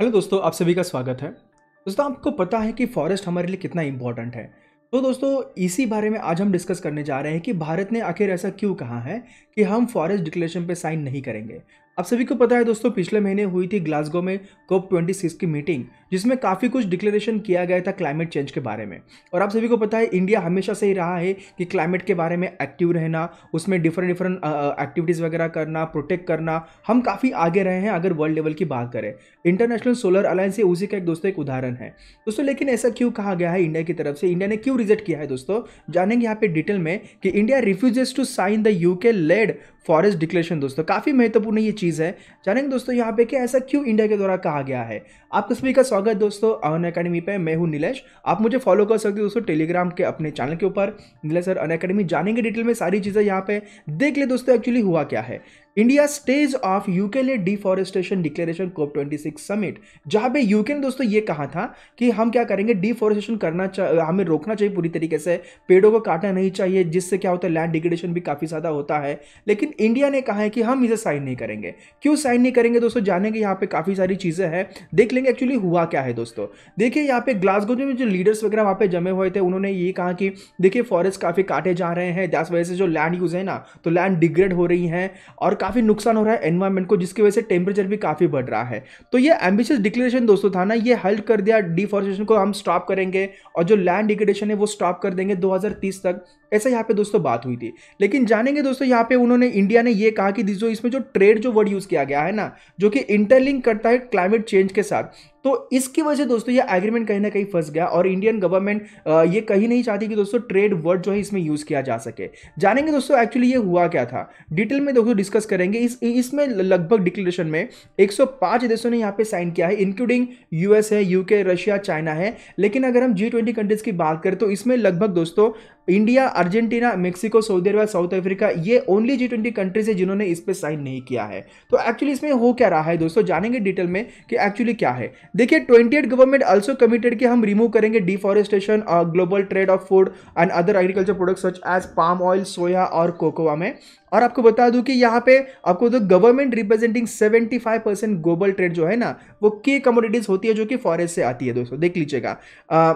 hello दोस्तों आप सभी का स्वागत है दोस्तों आपको पता है कि फॉरेस्ट हमारे लिए कितना इम्पोर्टेंट है तो दोस्तों इसी बारे में आज हम डिस्कस करने जा रहे हैं कि भारत ने आखिर ऐसा क्यों कहा है कि हम फॉरेस्ट डिक्लेरेशन पे साइन नहीं करेंगे आप सभी को पता है दोस्तों पिछले महीने हुई थी ग्लासगो में कोप 26 की मीटिंग जिसमें काफ़ी कुछ डिक्लेरेशन किया गया था क्लाइमेट चेंज के बारे में और आप सभी को पता है इंडिया हमेशा से ही रहा है कि क्लाइमेट के बारे में एक्टिव रहना उसमें डिफरेंट डिफरेंट एक्टिविटीज़ वगैरह करना प्रोटेक्ट करना हम काफ़ी आगे रहे हैं अगर वर्ल्ड लेवल की बात करें इंटरनेशनल सोलर अलायंस उसी का एक दोस्तों एक उदाहरण है दोस्तों लेकिन ऐसा क्यों कहा गया है इंडिया की तरफ से इंडिया ने क्यों रिजेक्ट किया है दोस्तों जानेंगे यहाँ पे डिटेल में कि India refuses to sign the UK led forest declaration दोस्तों काफ़ी महत्वपूर्ण ये चीज़ है जानेंगे दोस्तों यहाँ पे कि ऐसा क्यों इंडिया के द्वारा कहा गया है आपका सभी का स्वागत दोस्तों अन अकेडमी पे मैं हूँ नीलेश आप मुझे फॉलो कर सकते हो दोस्तों टेलीग्राम के अपने चैनल के ऊपर नीलेश सर अन अकेडमी जानेंगे डिटेल में सारी चीज़ें यहाँ पे देख ले दोस्तों एक्चुअली हुआ क्या है इंडिया स्टेज ऑफ यूके लिए डिफॉरेस्टेशन डिक्लेरेशन कोप 26 समिट जहां पे यूके ने दोस्तों ये कहा था कि हम क्या करेंगे डिफॉरेस्टेशन करना हमें रोकना चाहिए पूरी तरीके से पेड़ों को काटना नहीं चाहिए जिससे क्या होता है लैंड डिग्रेडेशन भी काफ़ी ज़्यादा होता है लेकिन इंडिया ने कहा है कि हम इसे साइन नहीं करेंगे क्यों साइन नहीं करेंगे दोस्तों जानेंगे यहाँ पे काफ़ी सारी चीज़ें हैं देख लेंगे एक्चुअली हुआ क्या है दोस्तों देखिए यहाँ पे ग्लासगो में जो लीडर्स वगैरह वहाँ पे जमे हुए थे उन्होंने ये कहा कि देखिए फॉरेस्ट काफ़ी काटे जा रहे हैं दस वजह से जो लैंड यूज़ है ना तो लैंड डिग्रेड हो रही है और काफ़ी नुकसान हो रहा है एनवायरमेंट को जिसकी वजह से टेम्परेचर भी काफ़ी बढ़ रहा है तो ये एम्बिशियस डिक्लेरेशन दोस्तों था ना ये हल्ट कर दिया डिफॉरेस्टेशन को हम स्टॉप करेंगे और जो लैंड डिग्रेडेशन है वो स्टॉप कर देंगे 2030 तक ऐसा यहाँ पे दोस्तों बात हुई थी लेकिन जानेंगे दोस्तों यहाँ पे उन्होंने इंडिया ने ये कहा कि जो इसमें जो ट्रेड जो वर्ड यूज़ किया गया है ना जो कि इंटरलिंक करता है क्लाइमेट चेंज के साथ तो इसकी वजह दोस्तों ये एग्रीमेंट कहीं ना कहीं फंस गया और इंडियन गवर्नमेंट ये कहीं नहीं चाहती कि दोस्तों ट्रेड वर्ड जो है इसमें यूज़ किया जा सके जानेंगे दोस्तों एक्चुअली ये हुआ क्या था डिटेल में दोस्तों डिस्कस करेंगे इस इसमें लगभग डिक्लेरेशन में 105 देशों ने यहाँ पे साइन किया है इंक्लूडिंग यूएस है यूके रशिया चाइना है लेकिन अगर हम जी कंट्रीज की बात करें तो इसमें लगभग दोस्तों India Argentina Mexico Saudi Arabia South Africa ये ओनली जी ट्वेंटी कंट्रीज है जिन्होंने इस पर साइन नहीं किया है तो एक्चुअली इसमें हो क्या रहा है दोस्तों जानेंगे डिटेल में कि एक्चुअली क्या है देखिए twenty eight government also committed कि हम रिमूव करेंगे deforestation global trade of food and other agriculture product such as palm oil soya और कोकोवा में और आपको बता दूं कि यहाँ पे आपको तो government representing 75 percent global trade जो है ना वो की कमोडिटीज होती है जो कि फॉरेस्ट से आती है दोस्तों देख लीजिएगा uh,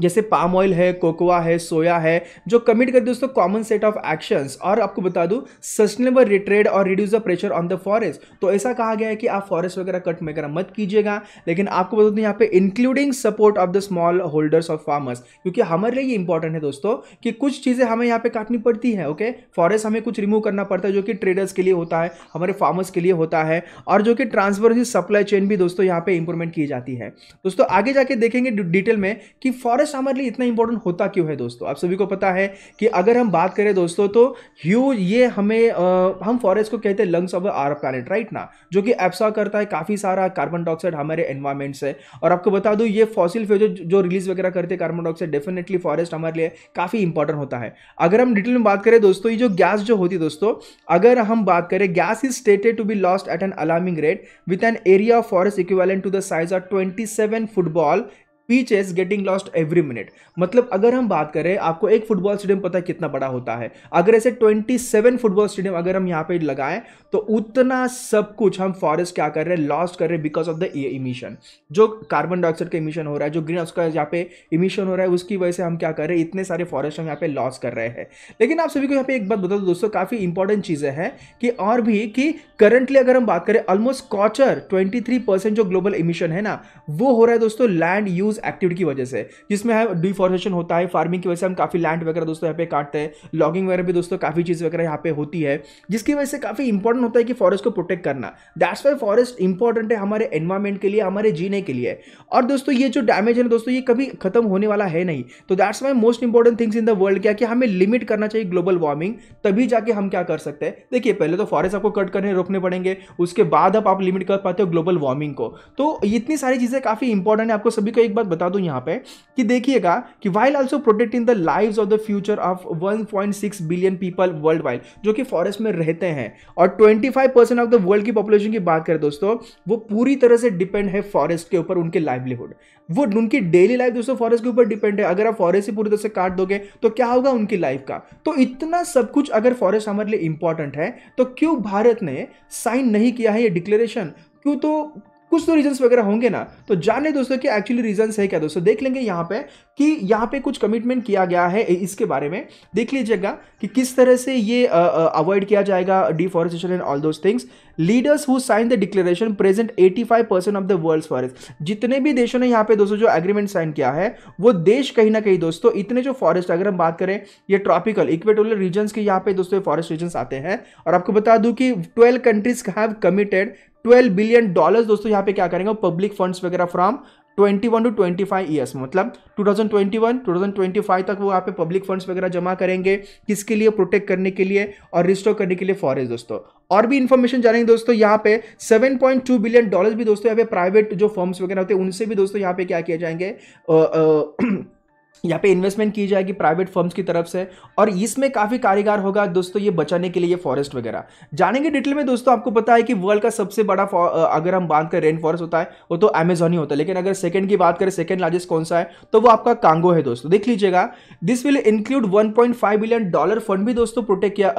जैसे पाम ऑयल है कोकोआ है सोया है जो कमिट कर दोस्तों कॉमन सेट ऑफ एक्शंस और आपको बता दूं सस्टेनेबल रिट्रेड और reduce the pressure on the forest तो ऐसा कहा गया है कि आप फॉरेस्ट वगैरह कट वगैरह मत कीजिएगा लेकिन आपको बता दूँ यहाँ पे including support of the small holders of farmers क्योंकि हमारे लिए ये इंपॉर्टेंट है दोस्तों कि कुछ चीज़ें हमें यहाँ पे काटनी पड़ती है ओके फॉरेस्ट हमें कुछ रिमूव करना पड़ता है जो कि ट्रेडर्स के लिए होता है हमारे फार्मर्स के लिए होता है और जो कि ट्रांसफर सप्लाई चेन भी दोस्तों यहाँ पे इंप्रूवमेंट की जाती है दोस्तों आगे जाके देखेंगे डिटेल में कि फॉरेस्ट हमारे लिए इतना इंपॉर्टेंट होता क्यों है दोस्तों आप सभी को पता है कि अगर हम बात करें दोस्तों तो ह्यूज ये हमें आ, हम फॉरेस्ट को कहते हैं lungs of the our planet right ना जो कि एब्सा करता है काफ़ी सारा कार्बन डाइऑक्साइड हमारे एनवायरमेंट से और आपको बता दूँ ये फॉसिल फ्यूज जो, जो रिलीज वगैरह करते हैं कार्बन डाइऑक्साइड डेफिनेटली फॉरेस्ट हमारे लिए काफ़ी इंपॉर्टेंट होता है अगर हम डिटेल में बात करें दोस्तों ये जो गैस जो होती है दोस्तों अगर हम बात करें gas is stated to be lost at an alarming rate with an area of forest equivalent to the size of twenty football pitch is getting lost every minute मतलब अगर हम बात करें आपको एक फुटबॉल स्टेडियम पता है कितना बड़ा होता है अगर ऐसे 27 फुटबॉल स्टेडियम अगर हम यहाँ पे लगाएं तो उतना सब कुछ हम फॉरेस्ट क्या कर रहे हैं लॉस्ट कर रहे हैं बिकॉज ऑफ द इमिशन जो कार्बन डाइऑक्साइड का इमिशन हो रहा है जो ग्रीन हाउस का यहाँ पे इमिशन हो रहा है उसकी वजह से हम क्या कर रहे हैं इतने सारे फॉरेस्ट हम यहाँ पे लॉस कर रहे हैं लेकिन आप सभी को यहाँ पे एक बात बता दो दोस्तों काफ़ी इंपॉर्टेंट चीज़ें हैं कि और भी कि करंटली अगर हम बात करें ऑलमोस्ट कॉचर ट्वेंटी परसेंट जो ग्लोबल इमिशन है ना वो हो रहा है दोस्तों लैंड यूज उस एक्टिविटी की वजह से जिसमें है डिफॉरेशन होता है फार्मिंग की वजह से हम काफ़ी लैंड वगैरह दोस्तों यहाँ पे काटते हैं लॉगिंग वगैरह भी दोस्तों काफ़ी चीज़ वगैरह यहाँ पे होती है जिसकी वजह से काफ़ी इंपॉर्टेंट होता है कि फॉरेस्ट को प्रोटेक्ट करना दैट्स वाई फॉरेस्ट इंपॉर्टेंट है हमारे एनवायरमेंट के लिए हमारे जीने के लिए और दोस्तों ये जो डैमेज है दोस्तों ये कभी खत्म होने वाला है नहीं तो that's why most important things in the world क्या कि हमें लिमिट करना चाहिए ग्लोबल वार्मिंग तभी जाके हम क्या कर सकते हैं देखिए पहले तो फॉरेस्ट आपको कट करने रोकने पड़ेंगे उसके बाद आप लिमिट कर पाते हो ग्लोबल वार्मिंग को तो इतनी सारी चीज़ें काफ़ी इंपॉर्टेंट है आपको सभी को एक बार बता दूं यहाँ पे कि देखिएगा कि while also protecting the live of the future of 1.6 billion people world wide जो कि फॉरेस्ट में रहते हैं और 25 परसेंट ऑफ द वर्ल्ड की पॉपुलेशन की बात करें दोस्तों वो पूरी तरह से डिपेंड है फॉरेस्ट के ऊपर उनके लाइवलीहुड वो उनकी डेली लाइफ दोस्तों फॉरेस्ट के ऊपर डिपेंड है अगर आप फॉरेस्ट ही पूरी तरह से काट दोगे तो क्या होगा उनकी लाइफ का तो इतना सब कुछ अगर फॉरेस्ट हमारे लिए इंपॉर्टेंट है तो क्यों भारत ने साइन नहीं किया है ये डिक्लेरेशन क्यों तो कुछ तो रीजंस वगैरह होंगे ना तो जाने दोस्तों कि एक्चुअली रीजंस है क्या दोस्तों देख लेंगे यहाँ पे कि यहाँ पे कुछ कमिटमेंट किया गया है इसके बारे में देख लीजिएगा कि किस तरह से ये अवॉइड किया जाएगा deforestation and all those things leaders who sign the declaration present 85 percent of the world forest जितने भी देशों ने यहाँ पे दोस्तों जो एग्रीमेंट साइन किया है वो देश कहीं ना कहीं दोस्तों इतने जो फॉरेस्ट अगर हम बात करें ये ट्रॉपिकल इक्वेटोरियल रीजन के यहाँ पे दोस्तों फॉरेस्ट रीजन आते हैं और आपको बता दूं कि twelve countries have committed twelve billion dollars दोस्तों यहाँ पे क्या करेंगे पब्लिक फंड्स वगैरह फ्रॉम 21 टू 25 ईयर्स मतलब 2021 2025 तक वो यहाँ पे पब्लिक फंड्स वगैरह जमा करेंगे किसके लिए प्रोटेक्ट करने के लिए और रिस्टोर करने के लिए फॉरेस्ट दोस्तों और भी इन्फॉर्मेशन जानेंगे दोस्तों यहाँ पे 7.2 बिलियन डॉलर्स भी दोस्तों यहाँ पे प्राइवेट जो फर्म्स वगैरह होते हैं उनसे भी दोस्तों यहाँ पे क्या किया जाएंगे आ, आ, यहाँ पे इन्वेस्टमेंट की जाएगी प्राइवेट फर्म्स की तरफ से और इसमें काफ़ी कारीगर होगा दोस्तों ये बचाने के लिए फॉरेस्ट वगैरह जानेंगे डिटेल में दोस्तों आपको पता है कि वर्ल्ड का सबसे बड़ा अगर हम बात करें रेन फॉरेस्ट होता है वो तो अमेजोन ही होता है लेकिन अगर सेकंड की बात करें सेकंड लार्जेस्ट कौन सा है तो वो आपका कांगो है दोस्तों देख लीजिएगा this will include one billion dollar fund भी दोस्तों प्रोटेक्ट किया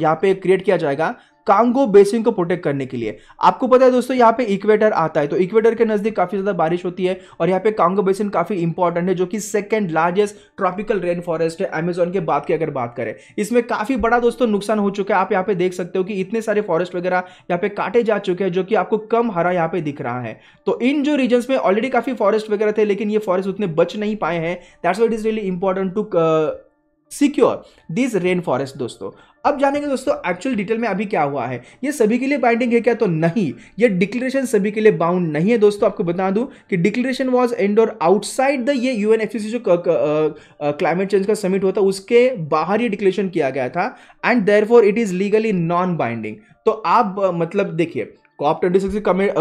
यहाँ पे क्रिएट किया जाएगा कांगो बेसिन को प्रोटेक्ट करने के लिए आपको पता है दोस्तों यहाँ पे इक्वेटर आता है तो इक्वेटर के नजदीक काफी ज्यादा बारिश होती है और यहाँ पे कांगो बेसिन काफी इंपॉर्टेंट है जो कि second largest tropical rain forest है अमेजोन के बाद की अगर बात करें इसमें काफी बड़ा दोस्तों नुकसान हो चुका है आप यहाँ पे देख सकते हो कि इतने सारे फॉरेस्ट वगैरह यहाँ पे काटे जा चुके हैं जो कि आपको कम हरा यहाँ पे दिख रहा है तो इन जो रीजन में ऑलरेडी काफी फॉरेस्ट वगैरह थे लेकिन ये फॉरेस्ट उतने बच नहीं पाए हैं that's what is really important to secure this rain forest दोस्तों अब जानेंगे दोस्तों एक्चुअल डिटेल में अभी क्या हुआ है ये सभी के लिए बाइंडिंग है क्या तो नहीं ये डिक्लेरेशन सभी के लिए बाउंड नहीं है दोस्तों आपको बता दूं कि declaration was indoor outside the ये यूएन एफसीसी जो क्लाइमेट चेंज का समिट होता उसके बाहर ये डिक्लेरेशन किया गया था and there it is legally non binding तो आप मतलब देखिए कॉप ट्वेंटी सिक्स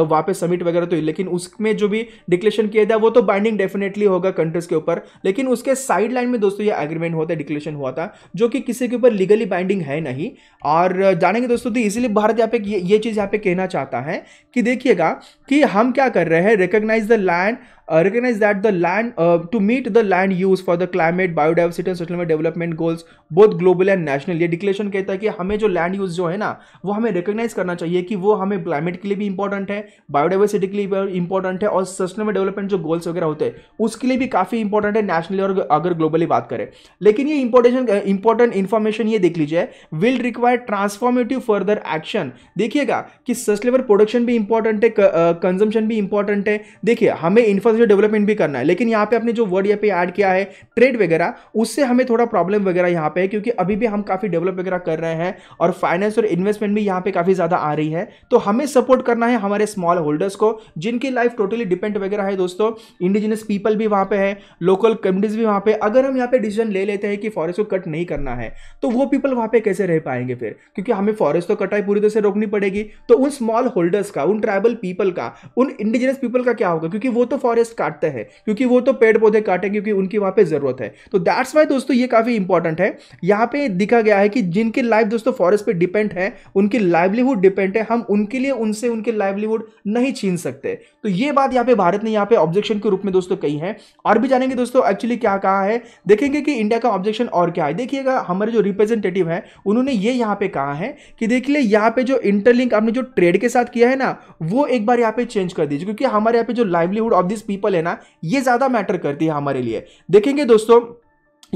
वहाँ पे समिट वगैरह तो लेकिन उसमें जो भी डिक्लेशन किया था वो तो बाइंडिंग डेफिनेटली होगा कंट्रीज के ऊपर लेकिन उसके साइड लाइन में दोस्तों ये एग्रीमेंट होता है डिक्लेशन हुआ था जो कि किसी के ऊपर लीगली बाइंडिंग है नहीं और जानेंगे दोस्तों तो इसीलिए भारत यहाँ पे ये चीज़ यहाँ पे कहना चाहता है कि देखिएगा कि हम क्या कर रहे हैं recognize the land uh, recognize that the land uh, to meet the land use for the climate biodiversity and sustainable development goals both global and national ये डिक्लेरेशन कहता है कि हमें जो लैंड यूज जो है ना वो हमें रिकग्नाइज करना चाहिए कि वो हमें क्लाइमेट के लिए भी इंपॉर्टेंट है बायोडाइवर्सिटी के लिए भी इंपॉर्टेंट है और सस्टेनेबल डेवलपमेंट जो गोल्स वगैरह होते हैं उसके लिए भी काफ़ी इंपॉर्टेंट है नेशनली और अगर ग्लोबली बात करें लेकिन ये इंपॉर्टेशन इंपॉर्टेंट इन्फॉर्मेशन ये देख लीजिए will require transformative further action देखिएगा कि सस्टेनेबल प्रोडक्शन भी इंपॉर्टेंट है कंजम्पशन uh, भी इंपॉर्टेंट है देखिए हमें इन्फॉर्मेशन मुझे डेवलपमेंट भी करना है लेकिन यहाँ पे आपने जो वर्ड यहाँ पे ऐड किया है ट्रेड वगैरह उससे हमें थोड़ा प्रॉब्लम वगैरह यहाँ पे है क्योंकि अभी भी हम काफ़ी डेवलप वगैरह कर रहे हैं और फाइनेंस और इन्वेस्टमेंट भी यहाँ पे काफ़ी ज़्यादा आ रही है तो हमें सपोर्ट करना है हमारे स्मॉल होल्डर्स को जिनकी लाइफ टोटली डिपेंड वगैरह है दोस्तों इंडिजिनियस पीपल भी वहाँ पे है लोकल कम्युनिटीज भी वहाँ पे अगर हम यहाँ पे डिसीजन ले लेते हैं कि फॉरेस्ट को कट नहीं करना है तो वो पीपल वहाँ पे कैसे रह पाएंगे फिर क्योंकि हमें फॉरेस्ट तो कटाई पूरी तरह से रोकनी पड़ेगी तो उन स्मॉल होल्डर्स का उन ट्राइबल पीपल का उन इंडिजिनियस पीपल का क्या होगा क्योंकि वो तो फॉरेस्ट फॉरेस्ट काटते हैं क्योंकि वो तो पेड़ पौधे काटे क्योंकि उनकी वहां पे ज़रूरत है तो दैट्स वाई दोस्तों ये काफ़ी इंपॉर्टेंट है यहाँ पे दिखा गया है कि जिनकी लाइफ दोस्तों फॉरेस्ट पे डिपेंड है उनकी लाइवलीहुड डिपेंड है हम उनके लिए उनसे उनके लाइवलीहुड नहीं छीन सकते तो ये बात यहाँ पे भारत ने यहाँ पे ऑब्जेक्शन के रूप में दोस्तों कही है और भी जानेंगे दोस्तों एक्चुअली क्या कहा है देखेंगे कि इंडिया का ऑब्जेक्शन और क्या है देखिएगा हमारे जो रिप्रेजेंटेटिव है उन्होंने ये यहाँ पे कहा है कि देख लिए यहाँ पे जो इंटरलिंक आपने जो ट्रेड के साथ किया है ना वो एक बार यहाँ पे चेंज कर दीजिए क्योंकि हमारे यहाँ पे जो livelihood of this people people है ना ये ज़्यादा मैटर करती है हमारे लिए देखेंगे दोस्तों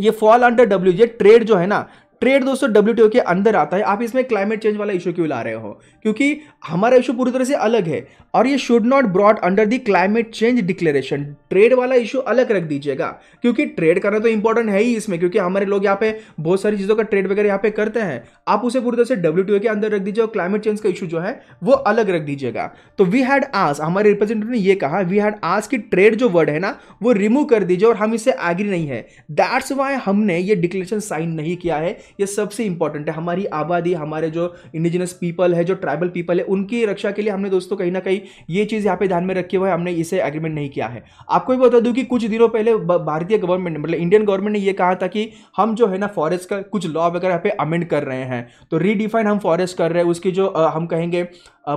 ये फॉल अंडर डब्ल्यू ये ट्रेड जो है ना ट्रेड दोस्तों डब्ल्यू के अंदर आता है आप इसमें क्लाइमेट चेंज वाला इशू क्यों ला रहे हो क्योंकि हमारा इशू पूरी तरह से अलग है और ये should not broad under the climate change declaration trade वाला इशू अलग रख दीजिएगा क्योंकि ट्रेड करना तो इंपॉर्टेंट है ही इसमें क्योंकि हमारे लोग यहाँ पे बहुत सारी चीज़ों का ट्रेड वगैरह यहाँ पे करते हैं आप उसे पूरी तरह से डब्ल्यू के अंदर रख दीजिए और क्लाइमेट चेंज का इशू जो है वो अलग रख दीजिएगा तो वी हैड आस हमारे रिप्रेजेंटेटिव ने ये कहा वी हैड आज की ट्रेड जो वर्ड है ना वो रिमूव कर दीजिए और हम इससे एग्री नहीं है दैट्स वाई हमने ये डिक्लेरेशन साइन नहीं किया है ये सबसे इंपॉर्टेंट है हमारी आबादी हमारे जो इंडिजिनस पीपल है जो ट्राइबल पीपल है उनकी रक्षा के लिए हमने दोस्तों कहीं ना कहीं गई ये चीज़ यहाँ पे ध्यान में रखी हुआ है हमने इसे एग्रीमेंट नहीं किया है आपको भी बता दूँ कि कुछ दिनों पहले भारतीय गवर्नमेंट मतलब ने मतलब इंडियन गवर्नमेंट ने यह कहा था कि हम जो है ना फॉरेस्ट का कुछ लॉ वगैरह पे अमेंड कर रहे हैं तो रीडिफाइन हम फॉरेस्ट कर रहे हैं उसकी जो हम कहेंगे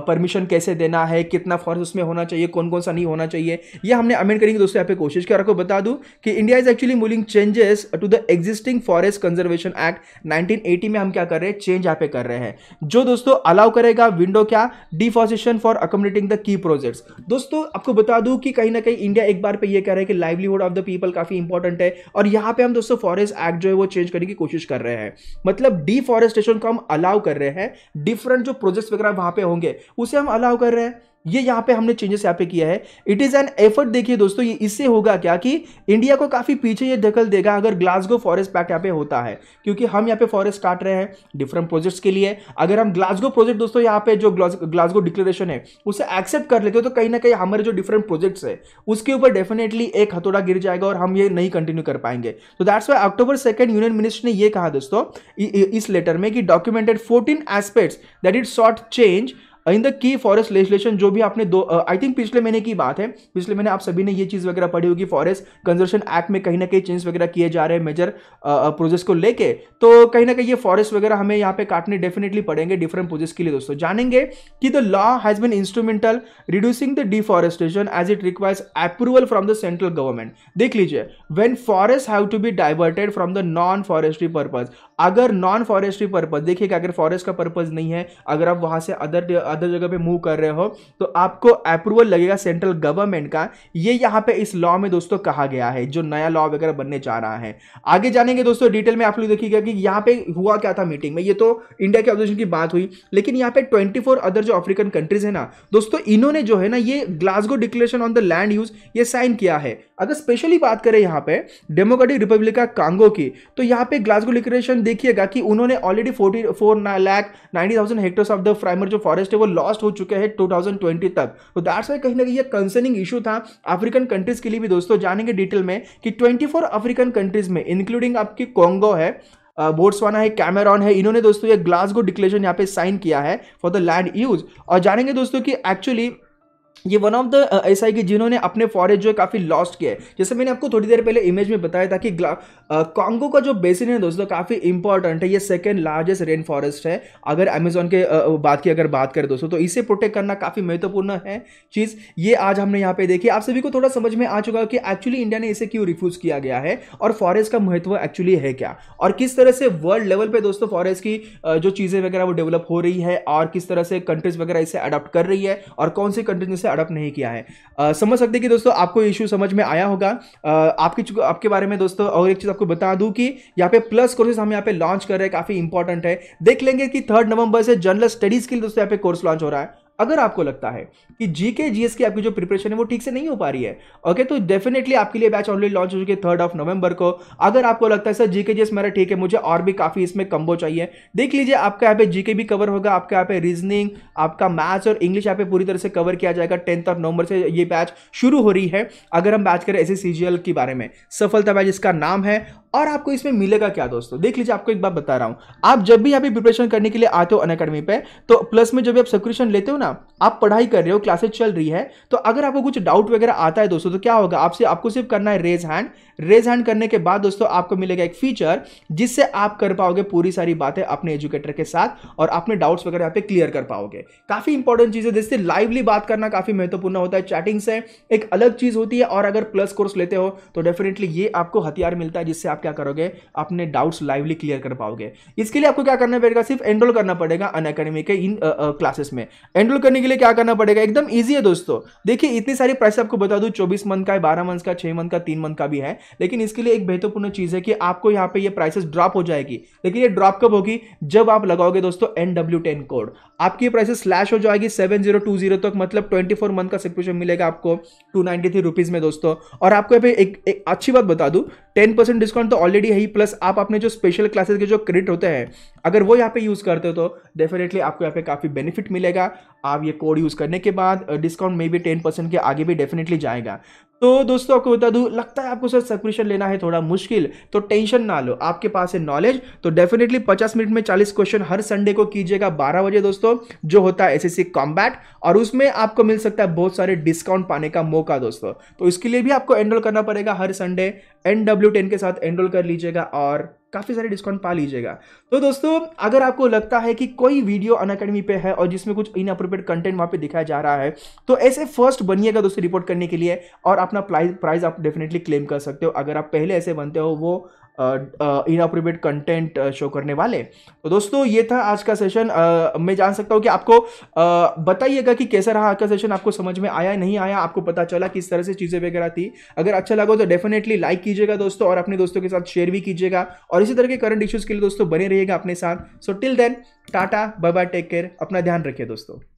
परमिशन कैसे देना है कितना फॉरेस्ट उसमें होना चाहिए कौन कौन सा नहीं होना चाहिए ये हमने अमेंड करेंगे दोस्तों यहाँ पे कोशिश की और आपको बता दूं कि India is actually mulling changes to the existing forest conservation act 1980 में हम क्या कर रहे हैं चेंज यहाँ पे कर रहे हैं जो दोस्तों अलाउ करेगा विंडो क्या deforestation for accommodating the key projects दोस्तों आपको बता दूं कि कहीं ना कहीं इंडिया एक बार पे ये कह रहा है कि लाइवलीहुड ऑफ द पीपल काफी इंपॉर्टेंट है और यहां पे हम दोस्तों फॉरेस्ट एक्ट जो है वो चेंज करने की कोशिश कर रहे हैं मतलब डिफॉरेस्टेशन को हम अलाउ कर रहे हैं डिफरेंट जो प्रोजेक्ट्स वगैरह वहां पे होंगे उसे हम अलाउ कर रहे हैं ये यहाँ पे हमने चेंजेस यहाँ पे किया है इट इज़ एन एफर्ट देखिए दोस्तों ये इससे होगा क्या कि इंडिया को काफ़ी पीछे ये दखल देगा अगर ग्लासगो फॉरेस्ट पैक्ट यहाँ पे होता है क्योंकि हम यहाँ पे फॉरेस्ट काट रहे हैं डिफरेंट प्रोजेक्ट्स के लिए अगर हम ग्लासगो प्रोजेक्ट दोस्तों यहाँ पे जो ग्लासगो डिक्लेरेशन है उसे एक्सेप्ट कर लेते हो तो कहीं ना कहीं हमारे जो डिफरेंट प्रोजेक्ट्स है उसके ऊपर डेफिनेटली एक हथौड़ा गिर जाएगा और हम ये नहीं कंटिन्यू कर पाएंगे तो that's why October second union minister ने यह कहा दोस्तों इस लेटर में कि documented fourteen aspects that it short change in the key forest legislation जो भी आपने दो आई थिंक पिछले महीने की बात है पिछले महीने आप सभी ने ये चीज़ वगैरह पढ़ी होगी फॉरेस्ट कंजर्वेशन एक्ट में कहीं ना कहीं चेंज वगैरह किए जा रहे हैं मेजर प्रोजेस को लेके तो कहीं ना कहीं ये फॉरेस्ट वगैरह हमें यहाँ पे काटने डेफिनेटली पड़ेंगे डिफरेंट प्रोजेस के लिए दोस्तों जानेंगे कि the law has been instrumental reducing the deforestation as it requires approval from the central government देख लीजिए when forest have to be diverted from the non forestry purpose अगर नॉन फॉरेस्ट्री पर्पज देखिएगा अगर फॉरेस्ट का purpose नहीं है अगर आप वहां से अदर अदर जगह पे मूव कर रहे हो तो आपको अप्रूवल लगेगा सेंट्रल गवर्नमेंट का ये यहाँ पे इस लॉ में दोस्तों कहा गया है जो नया लॉ वगैरह बनने जा रहा है आगे जानेंगे दोस्तों डिटेल में आप लोग देखिएगा कि यहाँ पे हुआ क्या था मीटिंग में ये तो इंडिया के ऑब्जेक्शन की बात हुई लेकिन यहाँ पे ट्वेंटी अदर जो अफ्रीकन कंट्रीज है ना दोस्तों इन्होंने जो है ना ये Glasgow declaration on the land use ये साइन किया है अगर स्पेशली बात करें यहाँ पे डेमोक्रेटिक रिपब्लिक कांगो की तो यहाँ पे ग्लासगो डिक्लेरेशन देखिएगा कि उन्होंने already forty four lakh ninety thousand hectares of the primary जो फॉरेस्ट है वो लॉस्ट हो चुके हैं ट्वेंटी तक तो दैट्स वाई कहीं ना कहीं ये कंसर्निंग इशू था अफ्रीकन कंट्रीज के लिए भी दोस्तों जानेंगे डिटेल में कि ट्वेंटी फोर अफ्रीकन कंट्रीज में इंक्लूडिंग आपकी कॉन्गो है बोट्सवाना है कैमरॉन है इन्होंने दोस्तों ये ग्लासगो डिक्लेरेशन यहाँ पे साइन किया है फॉर द लैंड यूज और जानेंगे दोस्तों कि एक्चुअली ये वन ऑफ द ऐसा है कि जिन्होंने अपने फॉरेस्ट जो है काफ़ी लॉस्ट किया है जैसे मैंने आपको थोड़ी देर पहले इमेज में बताया था कि कांगो uh, का जो बेसिन है दोस्तों काफ़ी इंपॉर्टेंट है ये सेकेंड लार्जेस्ट रेन फॉरेस्ट है अगर अमेजोन के आ, uh, uh, बात की अगर बात करें दोस्तों तो इसे प्रोटेक्ट करना काफ़ी महत्वपूर्ण है चीज़ ये आज हमने यहाँ पे देखी आप सभी को थोड़ा समझ में आ चुका कि एक्चुअली इंडिया ने इसे क्यों रिफ्यूज़ किया गया है और फॉरेस्ट का महत्व एक्चुअली है क्या और किस तरह से वर्ल्ड लेवल पर दोस्तों फॉरेस्ट की जो चीज़ें वगैरह वो डेवलप हो रही है और किस तरह से कंट्रीज वगैरह इसे अडॉप्ट कर रही है और कौन सी कंट्रीज से अडप नहीं किया है आ, समझ सकते कि दोस्तों आपको इश्यू समझ में आया होगा आ, आपके आपके बारे में दोस्तों और एक चीज़ आपको बता दूं कि यहाँ पे प्लस कोर्सेज हम यहाँ पे लॉन्च कर रहे हैं काफ़ी इंपॉर्टेंट है देख लेंगे कि थर्ड नवंबर से जनरल स्टडीज़ के लिए दोस्तों यहाँ पे कोर्स लॉन्च हो रहा है अगर आपको लगता है कि जीके जीएस की आपकी जो प्रिपरेशन है वो ठीक से नहीं हो पा रही है ओके तो डेफिनेटली आपके लिए बैच ऑनलाइन लॉन्च हो चुकी है थर्ड ऑफ नवंबर को अगर आपको लगता है सर जीके जीएस मेरा ठीक है मुझे और भी काफी इसमें कम्बो चाहिए देख लीजिए आपका यहाँ पे जीके भी कवर होगा आपके यहाँ पे रीजनिंग आपका मैथ्स और इंग्लिश यहाँ पे पूरी तरह से कवर किया जाएगा टेंथ ऑफ नवंबर से ये बैच शुरू हो रही है अगर हम बात करें ऐसे सीजीएल के बारे में सफलता बैच इसका नाम है और आपको इसमें मिलेगा क्या दोस्तों देख लीजिए आपको एक बात बता रहा हूँ आप जब भी यहाँ पे प्रिपरेशन करने के लिए आते हो अन अकेडमी पे तो प्लस में जब भी आप सब्सक्रिप्शन लेते हो ना आप पढ़ाई कर रहे हो क्लासेस चल रही है तो अगर आपको कुछ डाउट वगैरह आता है दोस्तों तो क्या होगा आपसे आपको सिर्फ करना है रेज हैंड रेज हैंड करने के बाद दोस्तों आपको मिलेगा एक फीचर जिससे आप कर पाओगे पूरी सारी बातें अपने एजुकेटर के साथ और अपने डाउट्स वगैरह यहाँ पे क्लियर कर पाओगे काफ़ी इंपॉर्टेंट चीज़ है जिससे लाइवली बात करना काफ़ी महत्वपूर्ण होता है चैटिंग से एक अलग चीज़ होती है और अगर प्लस कोर्स लेते हो तो डेफिनेटली ये आपको हथियार मिलता है जिससे आप क्या करोगे अपने डाउट्स लाइवली क्लियर कर पाओगे इसके लिए आपको क्या करना पड़ेगा सिर्फ एनरोल करना पड़ेगा अन के इन क्लासेस में एनरोल करने के लिए क्या करना पड़ेगा एकदम ईजी है दोस्तों देखिए इतनी सारी प्राइस आपको बता दू चौबीस मंथ का है बारह मंथ का छह मंथ का तीन मंथ का भी है लेकिन इसके लिए एक महत्वपूर्ण चीज़ है कि आपको यहाँ पे ये प्राइसेस ड्रॉप हो जाएगी लेकिन ये ड्रॉप कब होगी जब आप लगाओगे दोस्तों एन कोड आपकी प्राइसेस स्लैश हो जाएगी सेवन जीरो टू जीरो तक मतलब ट्वेंटी फोर मंथ का सब्सक्रिप्शन मिलेगा आपको टू नाइनटी थ्री रुपीज़ में दोस्तों और आपको यहाँ पे एक, एक अच्छी बात बता दूँ टेन परसेंट डिस्काउंट तो ऑलरेडी है ही प्लस आप अपने जो स्पेशल क्लासेस के जो क्रेडिट होते हैं अगर वो यहाँ पे यूज़ करते हो तो डेफिनेटली आपको यहाँ पे काफ़ी बेनिफिट मिलेगा आप ये कोड यूज़ करने के बाद डिस्काउंट मे भी टेन परसेंट के आगे भी डेफिनेटली जाएगा तो दोस्तों आपको बता दूँ लगता है आपको सर सब्सक्रिप्शन लेना है थोड़ा मुश्किल तो टेंशन ना लो आपके पास है नॉलेज तो डेफिनेटली 50 मिनट में 40 क्वेश्चन हर संडे को कीजिएगा बारह बजे दोस्तों जो होता है एस कॉम्बैट और उसमें आपको मिल सकता है बहुत सारे डिस्काउंट पाने का मौका दोस्तों तो इसके लिए भी आपको एनरोल करना पड़ेगा हर संडे एन के साथ एनरोल कर लीजिएगा और काफ़ी सारे डिस्काउंट पा लीजिएगा तो दोस्तों अगर आपको लगता है कि कोई वीडियो अन अकेडमी है और जिसमें कुछ इनअप्रोप्रिएट कंटेंट वहाँ पे दिखाया जा रहा है तो ऐसे फर्स्ट बनिएगा दोस्तों रिपोर्ट करने के लिए और अपना प्राइज आप डेफिनेटली क्लेम कर सकते हो अगर आप पहले ऐसे बनते हो वो इनाप्रोप्रिएट कंटेंट शो करने वाले तो दोस्तों ये था आज का सेशन uh, मैं जान सकता हूँ कि आपको uh, बताइएगा कि कैसा रहा आज का सेशन आपको समझ में आया नहीं आया आपको पता चला किस तरह से चीज़ें वगैरह थी अगर अच्छा लगा तो डेफिनेटली लाइक कीजिएगा दोस्तों और अपने दोस्तों के साथ शेयर भी कीजिएगा और इसी तरह के करंट इश्यूज़ के लिए दोस्तों बने रहिएगा अपने साथ so till then tata bye bye take care अपना ध्यान रखिए दोस्तों